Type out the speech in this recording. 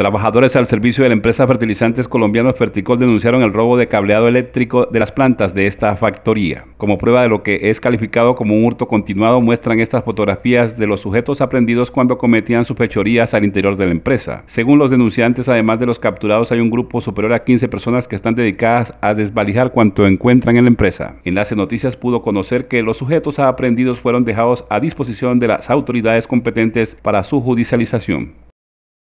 Trabajadores al servicio de la empresa Fertilizantes Colombianos Ferticol denunciaron el robo de cableado eléctrico de las plantas de esta factoría. Como prueba de lo que es calificado como un hurto continuado, muestran estas fotografías de los sujetos aprendidos cuando cometían sus fechorías al interior de la empresa. Según los denunciantes, además de los capturados, hay un grupo superior a 15 personas que están dedicadas a desvalijar cuanto encuentran en la empresa. Enlace Noticias pudo conocer que los sujetos aprendidos fueron dejados a disposición de las autoridades competentes para su judicialización.